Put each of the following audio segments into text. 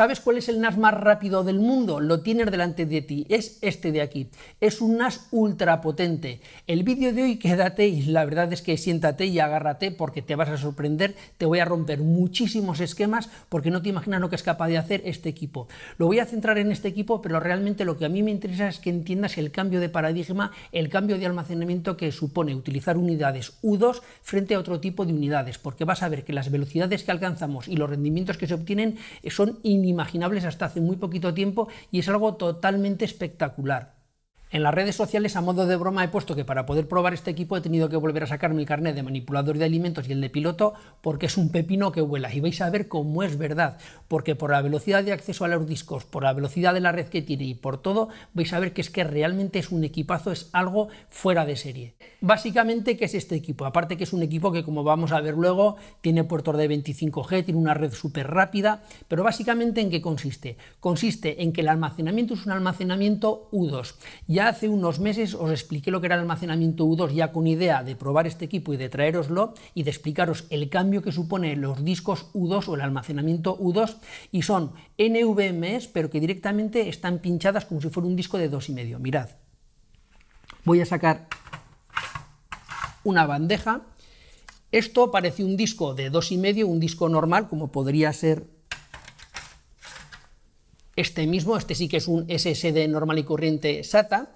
¿Sabes cuál es el NAS más rápido del mundo? Lo tienes delante de ti, es este de aquí. Es un NAS ultra potente. El vídeo de hoy quédate y la verdad es que siéntate y agárrate porque te vas a sorprender, te voy a romper muchísimos esquemas porque no te imaginas lo que es capaz de hacer este equipo. Lo voy a centrar en este equipo, pero realmente lo que a mí me interesa es que entiendas el cambio de paradigma, el cambio de almacenamiento que supone utilizar unidades U2 frente a otro tipo de unidades, porque vas a ver que las velocidades que alcanzamos y los rendimientos que se obtienen eh, son inimaginables imaginables hasta hace muy poquito tiempo y es algo totalmente espectacular. En las redes sociales, a modo de broma, he puesto que para poder probar este equipo he tenido que volver a sacar mi carnet de manipulador de alimentos y el de piloto porque es un pepino que vuela. Y vais a ver cómo es verdad, porque por la velocidad de acceso a los discos, por la velocidad de la red que tiene y por todo, vais a ver que es que realmente es un equipazo, es algo fuera de serie. Básicamente, ¿qué es este equipo? Aparte que es un equipo que, como vamos a ver luego, tiene puertos de 25G, tiene una red súper rápida, pero básicamente ¿en qué consiste? Consiste en que el almacenamiento es un almacenamiento U2 hace unos meses os expliqué lo que era el almacenamiento U2, ya con idea de probar este equipo y de traeroslo y de explicaros el cambio que supone los discos U2 o el almacenamiento U2 y son NVMS pero que directamente están pinchadas como si fuera un disco de 2,5. Mirad, voy a sacar una bandeja. Esto parece un disco de 2,5, un disco normal como podría ser este mismo, este sí que es un SSD normal y corriente SATA,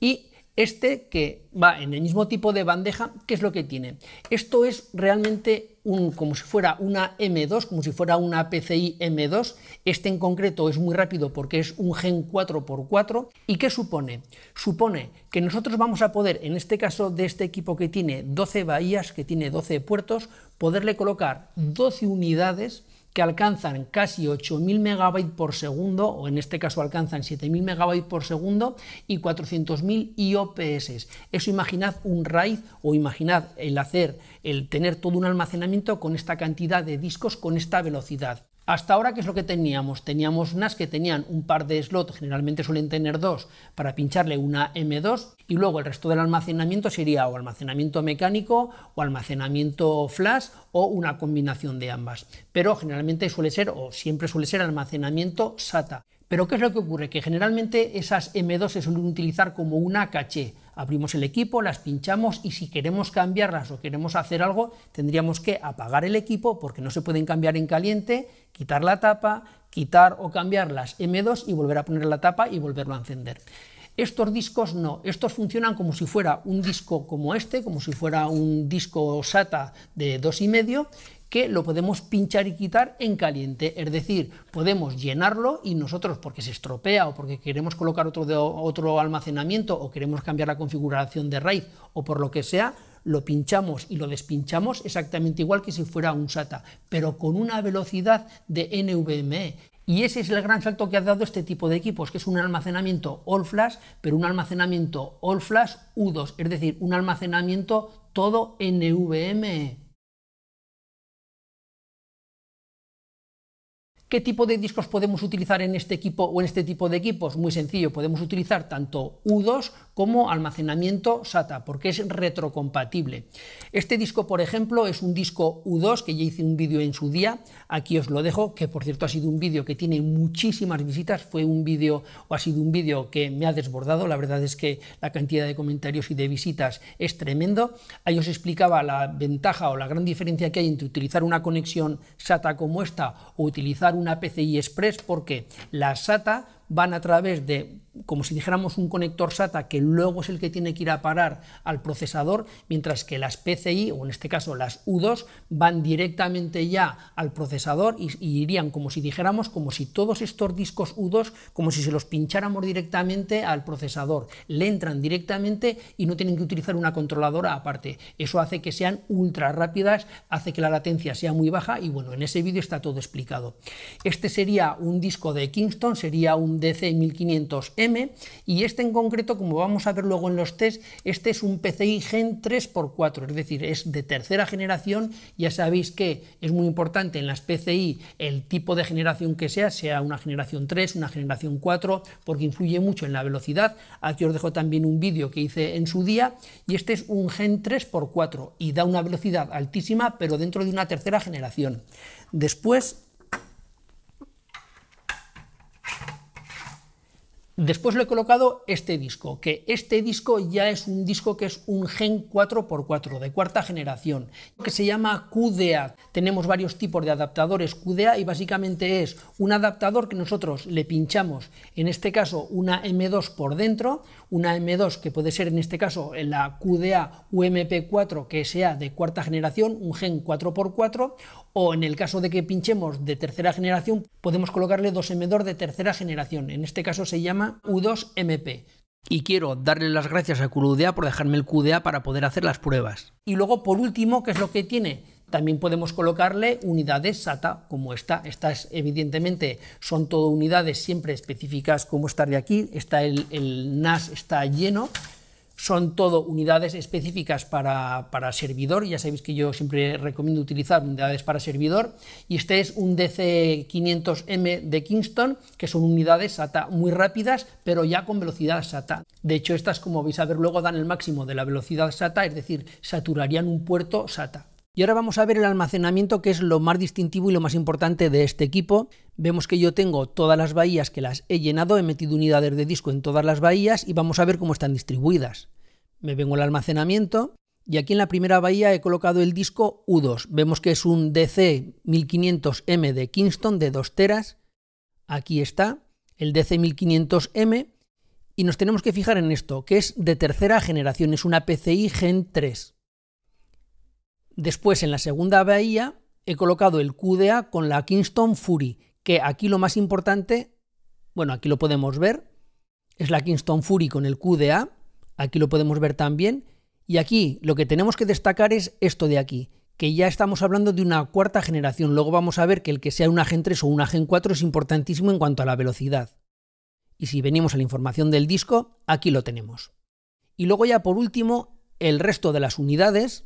y este que va en el mismo tipo de bandeja, ¿qué es lo que tiene? Esto es realmente un, como si fuera una M2, como si fuera una PCI M2. Este en concreto es muy rápido porque es un Gen 4x4. ¿Y qué supone? Supone que nosotros vamos a poder, en este caso de este equipo que tiene 12 bahías, que tiene 12 puertos, poderle colocar 12 unidades que alcanzan casi 8.000 megabytes por segundo, o en este caso alcanzan 7.000 megabytes por segundo y 400.000 IOPS. Eso imaginad un RAID o imaginad el hacer, el tener todo un almacenamiento con esta cantidad de discos, con esta velocidad. Hasta ahora, ¿qué es lo que teníamos? Teníamos unas que tenían un par de slots, generalmente suelen tener dos, para pincharle una M2 y luego el resto del almacenamiento sería o almacenamiento mecánico o almacenamiento flash o una combinación de ambas. Pero generalmente suele ser o siempre suele ser almacenamiento SATA. Pero ¿qué es lo que ocurre? Que generalmente esas M2 se suelen utilizar como una caché. Abrimos el equipo, las pinchamos y si queremos cambiarlas o queremos hacer algo, tendríamos que apagar el equipo porque no se pueden cambiar en caliente, quitar la tapa, quitar o cambiar las M2 y volver a poner la tapa y volverlo a encender. Estos discos no, estos funcionan como si fuera un disco como este, como si fuera un disco SATA de 2,5 que lo podemos pinchar y quitar en caliente, es decir, podemos llenarlo y nosotros porque se estropea o porque queremos colocar otro, otro almacenamiento o queremos cambiar la configuración de raíz o por lo que sea, lo pinchamos y lo despinchamos exactamente igual que si fuera un SATA, pero con una velocidad de NVMe. Y ese es el gran salto que ha dado este tipo de equipos, que es un almacenamiento all flash, pero un almacenamiento all flash U2, es decir, un almacenamiento todo NVMe. ¿Qué tipo de discos podemos utilizar en este equipo o en este tipo de equipos? Muy sencillo, podemos utilizar tanto U2 como almacenamiento SATA, porque es retrocompatible. Este disco, por ejemplo, es un disco U2 que ya hice un vídeo en su día, aquí os lo dejo, que por cierto ha sido un vídeo que tiene muchísimas visitas, fue un vídeo o ha sido un vídeo que me ha desbordado, la verdad es que la cantidad de comentarios y de visitas es tremendo. Ahí os explicaba la ventaja o la gran diferencia que hay entre utilizar una conexión SATA como esta o utilizar una PCI Express porque la SATA van a través de, como si dijéramos, un conector SATA que luego es el que tiene que ir a parar al procesador, mientras que las PCI, o en este caso las U2, van directamente ya al procesador y, irían como si dijéramos, como si todos estos discos U2, como si se los pincháramos directamente al procesador. Le entran directamente y no tienen que utilizar una controladora aparte. Eso hace que sean ultra rápidas, hace que la latencia sea muy baja y bueno, en ese vídeo está todo explicado. Este sería un disco de Kingston, sería un DC1500M y este en concreto, como vamos a ver luego en los test, este es un PCI Gen 3x4, es decir, es de tercera generación, ya sabéis que es muy importante en las PCI el tipo de generación que sea, sea una generación 3, una generación 4, porque influye mucho en la velocidad, aquí os dejo también un vídeo que hice en su día, y este es un Gen 3x4 y da una velocidad altísima, pero dentro de una tercera generación. Después Después le he colocado este disco, que este disco ya es un disco que es un Gen 4x4 de cuarta generación, que se llama QDA. Tenemos varios tipos de adaptadores QDA y básicamente es un adaptador que nosotros le pinchamos, en este caso una M2 por dentro, una M2 que puede ser en este caso la QDA UMP4 que sea de cuarta generación, un Gen 4x4, o en el caso de que pinchemos de tercera generación, podemos colocarle dos emedor de tercera generación. En este caso se llama U2MP. Y quiero darle las gracias a QDA por dejarme el QDA para poder hacer las pruebas. Y luego, por último, ¿qué es lo que tiene? También podemos colocarle unidades SATA como esta. Estas evidentemente son todo unidades siempre específicas como esta de aquí. Está el, el NAS está lleno, son todo unidades específicas para, servidor, ya sabéis que yo siempre recomiendo utilizar unidades para servidor, y este es un DC500M de Kingston, que son unidades SATA muy rápidas, pero ya con velocidad SATA. De hecho, estas, como vais a ver luego, dan el máximo de la velocidad SATA, es decir, saturarían un puerto SATA. Y ahora vamos a ver el almacenamiento que es lo más distintivo y lo más importante de este equipo. Vemos que yo tengo todas las bahías que las he llenado, he metido unidades de disco en todas las bahías y vamos a ver cómo están distribuidas. Me vengo al almacenamiento y aquí en la primera bahía he colocado el disco U2. Vemos que es un DC 1500M de Kingston de 2 teras. Aquí está el DC 1500M y nos tenemos que fijar en esto, que es de tercera generación, es una PCI Gen 3. Después, en la segunda bahía, he colocado el QDA con la Kingston Fury, que aquí lo más importante, bueno, aquí lo podemos ver, es la Kingston Fury con el QDA, aquí lo podemos ver también, y aquí lo que tenemos que destacar es esto de aquí, que ya estamos hablando de una cuarta generación, luego vamos a ver que el que sea un agen 3 o un Gen 4 es importantísimo en cuanto a la velocidad. Y si venimos a la información del disco, aquí lo tenemos. Y luego ya por último, el resto de las unidades,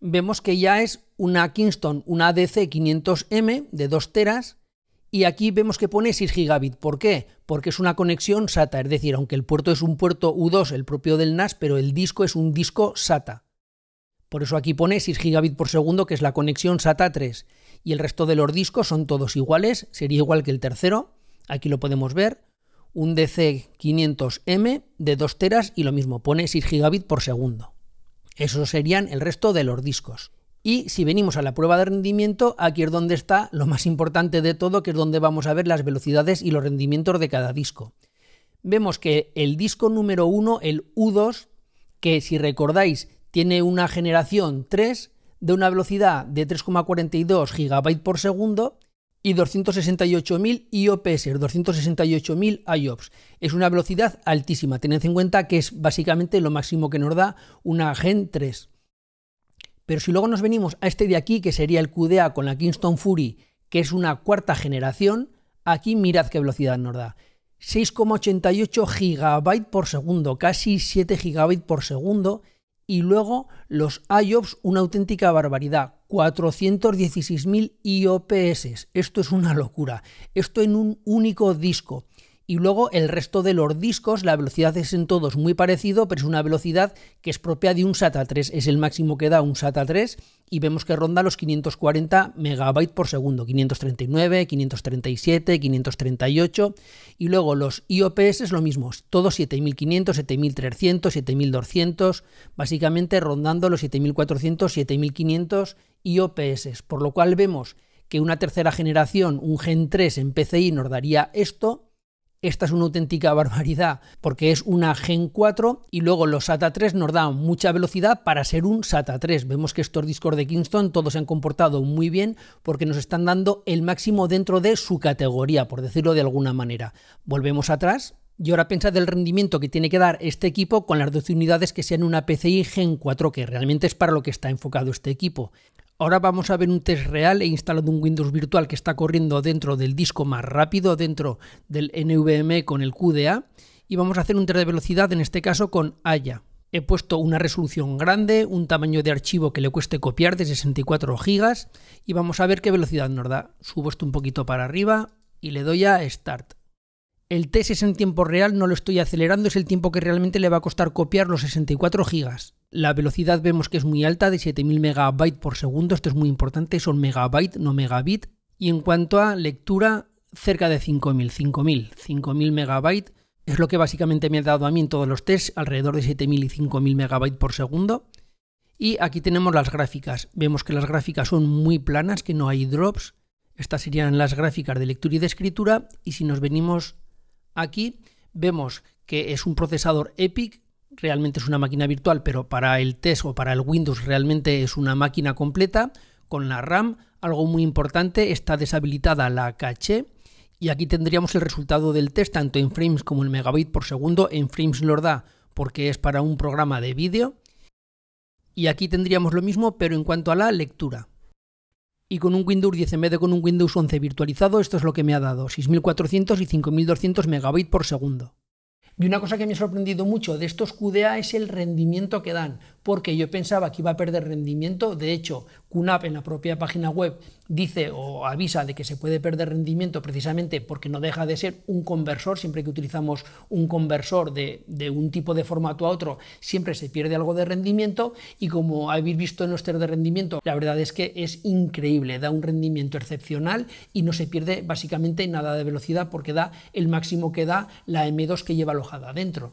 vemos que ya es una Kingston, una DC500M de 2 teras, y aquí vemos que pone 6 gigabit. ¿Por qué? Porque es una conexión SATA, es decir, aunque el puerto es un puerto U2, el propio del NAS, pero el disco es un disco SATA. Por eso aquí pone 6 gigabit por segundo, que es la conexión SATA 3. Y el resto de los discos son todos iguales, sería igual que el tercero, aquí lo podemos ver, un DC500M de 2 teras y lo mismo, pone 6 gigabit por segundo. Eso serían el resto de los discos. Y si venimos a la prueba de rendimiento, aquí es donde está lo más importante de todo, que es donde vamos a ver las velocidades y los rendimientos de cada disco. Vemos que el disco número 1, el U2, que si recordáis tiene una generación 3 de una velocidad de 3,42 GB por segundo, y 268.000 IOPS, 268.000 IOPS. Es una velocidad altísima, tened en cuenta que es básicamente lo máximo que nos da una Gen 3. Pero si luego nos venimos a este de aquí, que sería el QDA con la Kingston Fury, que es una cuarta generación, aquí mirad qué velocidad nos da. 6,88 GB por segundo, casi 7 GB por segundo, y luego los IOPS, una auténtica barbaridad, 416.000 IOPS. Esto es una locura. Esto en un único disco. Y luego el resto de los discos, la velocidad es en todos muy parecido, pero es una velocidad que es propia de un SATA 3. Es el máximo que da un SATA 3 y vemos que ronda los 540 MB por segundo. 539, 537, 538. Y luego los IOPS es lo mismo. Todos 7500, 7300, 7200. Básicamente rondando los 7400, 7500 y OPS, por lo cual vemos que una tercera generación, un Gen 3 en PCI nos daría esto, esta es una auténtica barbaridad porque es una Gen 4 y luego los SATA 3 nos dan mucha velocidad para ser un SATA 3. Vemos que estos discos de Kingston todos se han comportado muy bien porque nos están dando el máximo dentro de su categoría, por decirlo de alguna manera. Volvemos atrás y ahora pensad el rendimiento que tiene que dar este equipo con las 12 unidades que sean una PCI Gen 4, que realmente es para lo que está enfocado este equipo. Ahora vamos a ver un test real. e instalado un Windows virtual que está corriendo dentro del disco más rápido, dentro del NVMe con el QDA. Y vamos a hacer un test de velocidad, en este caso con AYA, He puesto una resolución grande, un tamaño de archivo que le cueste copiar de 64 GB y vamos a ver qué velocidad nos da. Subo esto un poquito para arriba y le doy a Start el test es en tiempo real, no lo estoy acelerando, es el tiempo que realmente le va a costar copiar los 64 gigas. La velocidad vemos que es muy alta, de 7000 megabytes por segundo, esto es muy importante, son megabyte, no megabit. Y en cuanto a lectura, cerca de 5000, 5000, 5000 megabytes. Es lo que básicamente me ha dado a mí en todos los tests, alrededor de 7000 y 5000 megabytes por segundo. Y aquí tenemos las gráficas. Vemos que las gráficas son muy planas, que no hay drops. Estas serían las gráficas de lectura y de escritura. Y si nos venimos Aquí vemos que es un procesador EPIC, realmente es una máquina virtual, pero para el test o para el Windows realmente es una máquina completa con la RAM. Algo muy importante, está deshabilitada la caché. Y aquí tendríamos el resultado del test tanto en frames como en megabit por segundo. En frames lo da porque es para un programa de vídeo. Y aquí tendríamos lo mismo, pero en cuanto a la lectura y con un Windows 10 en vez con un Windows 11 virtualizado, esto es lo que me ha dado, 6400 y 5200 megabytes por segundo. Y una cosa que me ha sorprendido mucho de estos QDA es el rendimiento que dan porque yo pensaba que iba a perder rendimiento. De hecho, QNAP en la propia página web dice o avisa de que se puede perder rendimiento precisamente porque no deja de ser un conversor. Siempre que utilizamos un conversor de, de un tipo de formato a otro, siempre se pierde algo de rendimiento. Y como habéis visto en los test de rendimiento, la verdad es que es increíble, da un rendimiento excepcional y no se pierde básicamente nada de velocidad porque da el máximo que da la M2 que lleva alojada adentro.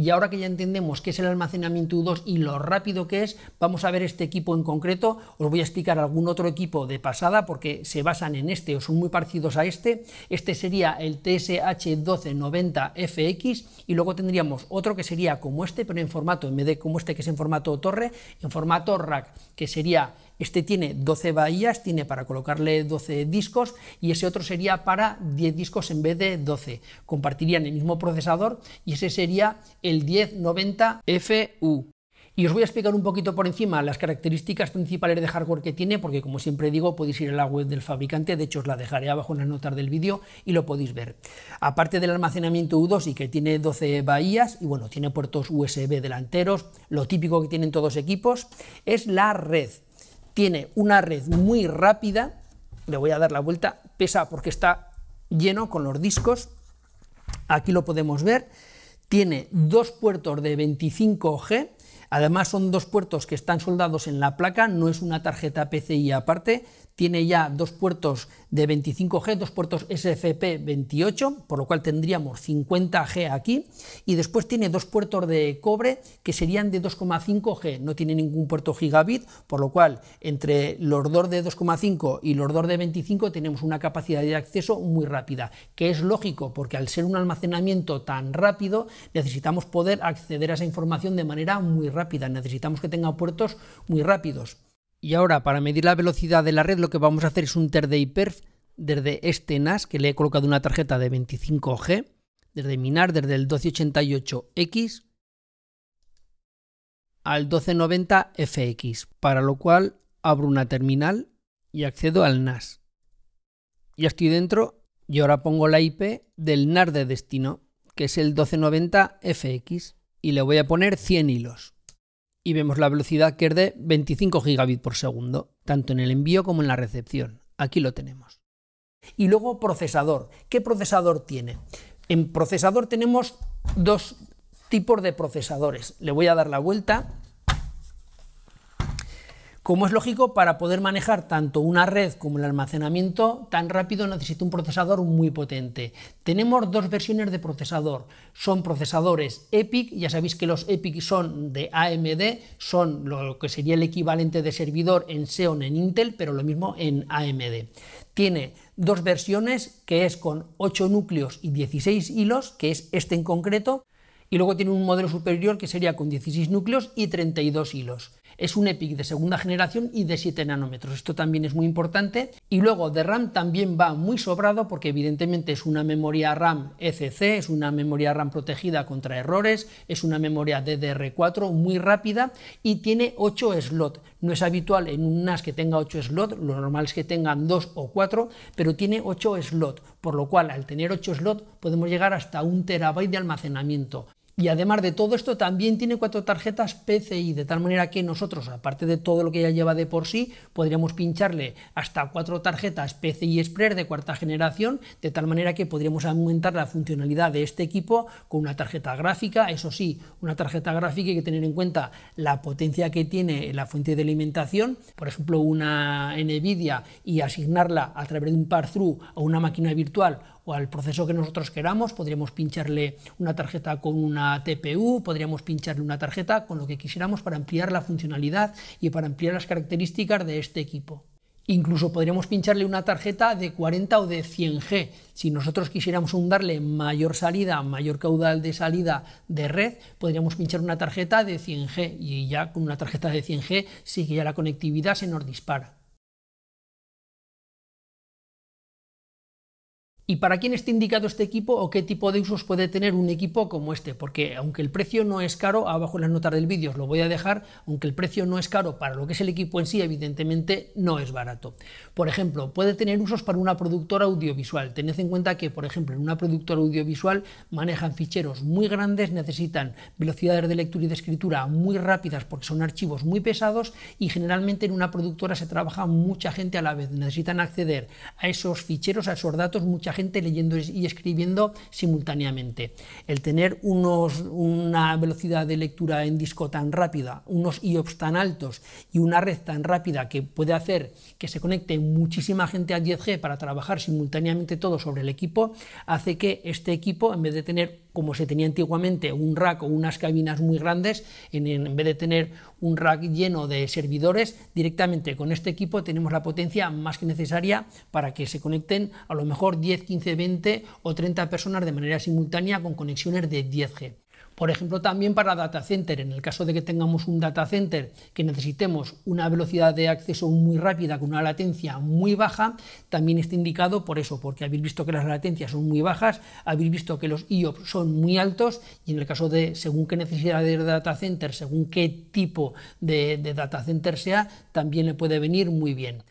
y ahora que ya entendemos qué es el almacenamiento U2 y lo rápido que es, vamos a ver este equipo en concreto, os voy a explicar algún otro equipo de pasada porque se basan en este o son muy parecidos a este, este sería el TSH1290FX y luego tendríamos otro que sería como este, pero en formato, en vez de como este que es en formato torre, en formato rack, que sería este tiene 12 bahías, tiene para colocarle 12 discos y ese otro sería para 10 discos en vez de 12. Compartirían el mismo procesador y ese sería el el 1090FU. Y os voy a explicar un poquito por encima las características principales de hardware que tiene, porque como siempre digo, podéis ir a la web del fabricante, de hecho os la dejaré abajo en las notas del vídeo y lo podéis ver. Aparte del almacenamiento U2 y que tiene 12 bahías, y bueno, tiene puertos USB delanteros, lo típico que tienen todos equipos, es la red. Tiene una red muy rápida, le voy a dar la vuelta, pesa porque está lleno con los discos, aquí lo podemos ver, tiene dos puertos de 25G, además son dos puertos que están soldados en la placa, no es una tarjeta PCI aparte, tiene ya dos puertos de 25G, dos puertos SFP28, por lo cual tendríamos 50G aquí, y después tiene dos puertos de cobre que serían de 2,5G, no tiene ningún puerto gigabit, por lo cual entre los dos de 2,5 y los dos de 25 tenemos una capacidad de acceso muy rápida, que es lógico porque al ser un almacenamiento tan rápido necesitamos poder acceder a esa información de manera muy rápida, necesitamos que tenga puertos muy rápidos. Y ahora, para medir la velocidad de la red, lo que vamos a hacer es un ter de perf desde este NAS, que le he colocado una tarjeta de 25G, desde mi NAR, desde el 1288X al 1290FX, para lo cual abro una terminal y accedo al NAS. Ya estoy dentro y ahora pongo la IP del NAR de destino, que es el 1290FX, y le voy a poner 100 hilos y vemos la velocidad que es de 25 gigabits por segundo, tanto en el envío como en la recepción. Aquí lo tenemos. Y luego procesador. ¿Qué procesador tiene? En procesador tenemos dos tipos de procesadores. Le voy a dar la vuelta como es lógico, para poder manejar tanto una red como el almacenamiento tan rápido necesita un procesador muy potente. Tenemos dos versiones de procesador. Son procesadores EPIC, ya sabéis que los EPIC son de AMD, son lo que sería el equivalente de servidor en Xeon en Intel, pero lo mismo en AMD. Tiene dos versiones, que es con 8 núcleos y 16 hilos, que es este en concreto, y luego tiene un modelo superior que sería con 16 núcleos y 32 hilos es un EPIC de segunda generación y de 7 nanómetros. Esto también es muy importante. Y luego de RAM también va muy sobrado porque evidentemente es una memoria RAM ECC, es una memoria RAM protegida contra errores, es una memoria DDR4 muy rápida y tiene 8 slots. No es habitual en un NAS que tenga 8 slots, lo normal es que tengan 2 o 4, pero tiene 8 slots, por lo cual al tener 8 slots podemos llegar hasta un terabyte de almacenamiento. Y además de todo esto, también tiene cuatro tarjetas PCI, de tal manera que nosotros, aparte de todo lo que ya lleva de por sí, podríamos pincharle hasta cuatro tarjetas PCI Express de cuarta generación, de tal manera que podríamos aumentar la funcionalidad de este equipo con una tarjeta gráfica. Eso sí, una tarjeta gráfica hay que tener en cuenta la potencia que tiene la fuente de alimentación, por ejemplo, una NVIDIA, y asignarla a través de un par-through a una máquina virtual al proceso que nosotros queramos, podríamos pincharle una tarjeta con una TPU, podríamos pincharle una tarjeta con lo que quisiéramos para ampliar la funcionalidad y para ampliar las características de este equipo. Incluso podríamos pincharle una tarjeta de 40 o de 100G. Si nosotros quisiéramos darle mayor salida, mayor caudal de salida de red, podríamos pinchar una tarjeta de 100G y ya con una tarjeta de 100G sí que ya la conectividad se nos dispara. ¿Y para quién está indicado este equipo o qué tipo de usos puede tener un equipo como este? Porque aunque el precio no es caro, abajo en las notas del vídeo os lo voy a dejar, aunque el precio no es caro para lo que es el equipo en sí, evidentemente no es barato. Por ejemplo, puede tener usos para una productora audiovisual. Tened en cuenta que, por ejemplo, en una productora audiovisual manejan ficheros muy grandes, necesitan velocidades de lectura y de escritura muy rápidas porque son archivos muy pesados y generalmente en una productora se trabaja mucha gente a la vez. Necesitan acceder a esos ficheros, a esos datos, mucha gente leyendo y escribiendo simultáneamente. El tener una velocidad de lectura en disco tan rápida, unos IOPS tan altos y una red tan rápida que puede hacer que se conecte muchísima gente a 10G para trabajar simultáneamente todo sobre el equipo, hace que este equipo, en vez de tener como se tenía antiguamente un rack o unas cabinas muy grandes, en, en, vez de tener un rack lleno de servidores, directamente con este equipo tenemos la potencia más que necesaria para que se conecten a lo mejor 10, 15, 20 o 30 personas de manera simultánea con conexiones de 10G. Por ejemplo, también para data center, en el caso de que tengamos un data center que necesitemos una velocidad de acceso muy rápida con una latencia muy baja, también está indicado por eso, porque habéis visto que las latencias son muy bajas, habéis visto que los IOPS son muy altos y en el caso de según qué necesidad de data center, según qué tipo de, de data center sea, también le puede venir muy bien.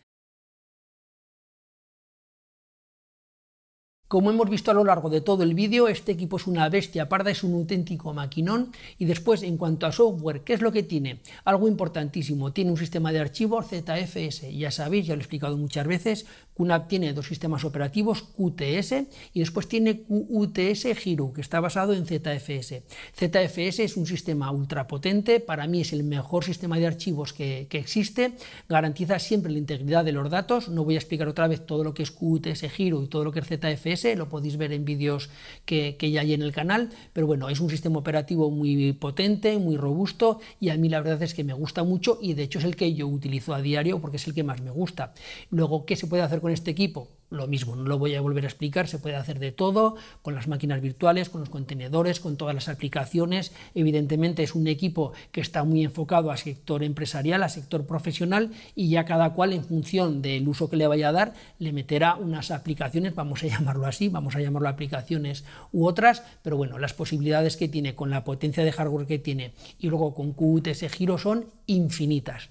Como hemos visto a lo largo de todo el vídeo, este equipo es una bestia parda, es un auténtico maquinón y después en cuanto a software, ¿qué es lo que tiene? Algo importantísimo, tiene un sistema de archivos ZFS, ya sabéis, ya lo he explicado muchas veces, QNAP tiene dos sistemas operativos, QTS y después tiene QUTS Giro, que está basado en ZFS. ZFS es un sistema ultrapotente, para mí es el mejor sistema de archivos que, existe, garantiza siempre la integridad de los datos, no voy a explicar otra vez todo lo que es QUTS Giro y todo lo que es ZFS, lo podéis ver en vídeos que, que, ya hay en el canal, pero bueno, es un sistema operativo muy potente, muy robusto y a mí la verdad es que me gusta mucho y de hecho es el que yo utilizo a diario porque es el que más me gusta. Luego, ¿qué se puede hacer con este equipo? lo mismo, no lo voy a volver a explicar, se puede hacer de todo, con las máquinas virtuales, con los contenedores, con todas las aplicaciones. Evidentemente es un equipo que está muy enfocado a sector empresarial, a sector profesional y ya cada cual en función del uso que le vaya a dar le meterá unas aplicaciones, vamos a llamarlo así, vamos a llamarlo aplicaciones u otras, pero bueno, las posibilidades que tiene con la potencia de hardware que tiene y luego con QTS Giro son infinitas.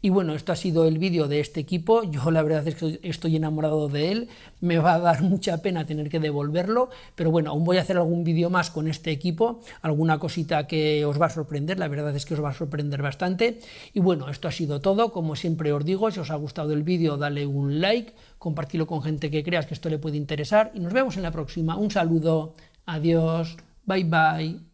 Y bueno, esto ha sido el vídeo de este equipo, yo la verdad es que estoy enamorado de él, me va a dar mucha pena tener que devolverlo, pero bueno, aún voy a hacer algún vídeo más con este equipo, alguna cosita que os va a sorprender, la verdad es que os va a sorprender bastante. Y bueno, esto ha sido todo, como siempre os digo, si os ha gustado el vídeo dale un like, compartilo con gente que creas que esto le puede interesar y nos vemos en la próxima. Un saludo, adiós, bye bye.